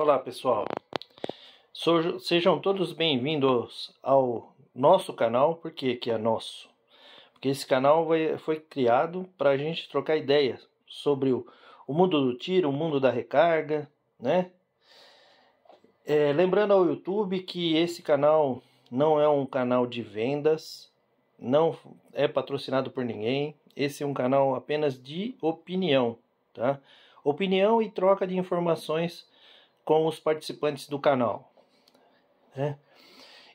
Olá pessoal, sejam todos bem-vindos ao nosso canal, por que que é nosso? Porque esse canal foi criado para a gente trocar ideias sobre o, mundo do tiro, o mundo da recarga, né? É, lembrando ao YouTube que esse canal não é um canal de vendas, não é patrocinado por ninguém, esse é um canal apenas de opinião, tá? Opinião e troca de informações com os participantes do canal. Né?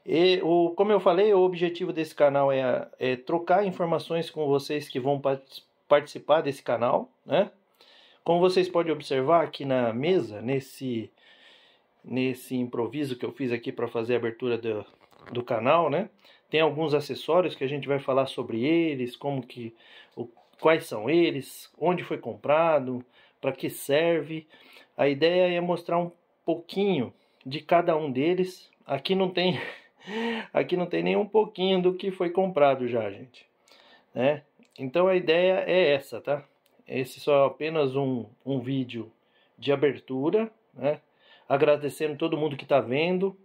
E, o, como eu falei, o objetivo desse canal é, é trocar informações com vocês que vão part participar desse canal. Né? Como vocês podem observar aqui na mesa, nesse, nesse improviso que eu fiz aqui para fazer a abertura do, do canal, né? tem alguns acessórios que a gente vai falar sobre eles, como que, o, quais são eles, onde foi comprado, para que serve. A ideia é mostrar um pouquinho de cada um deles. Aqui não tem aqui não tem nem um pouquinho do que foi comprado já, gente. Né? Então a ideia é essa, tá? Esse só é apenas um, um vídeo de abertura, né? Agradecendo todo mundo que está vendo,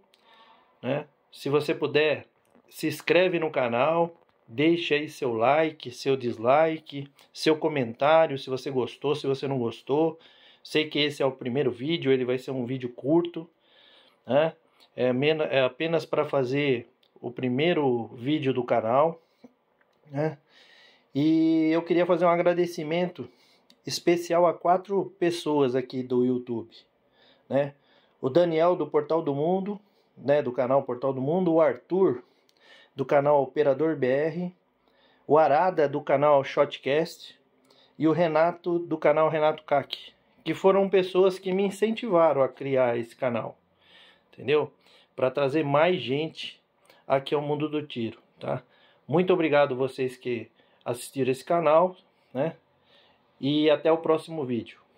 né? Se você puder, se inscreve no canal, Deixe aí seu like, seu dislike, seu comentário, se você gostou, se você não gostou. Sei que esse é o primeiro vídeo, ele vai ser um vídeo curto, né? É, é apenas para fazer o primeiro vídeo do canal, né? E eu queria fazer um agradecimento especial a quatro pessoas aqui do YouTube, né? O Daniel do Portal do Mundo, né, do canal Portal do Mundo, o Arthur do canal Operador BR, o Arada do canal Shotcast e o Renato do canal Renato Cac, que foram pessoas que me incentivaram a criar esse canal, entendeu? Para trazer mais gente aqui ao mundo do tiro, tá? Muito obrigado vocês que assistiram esse canal, né? E até o próximo vídeo.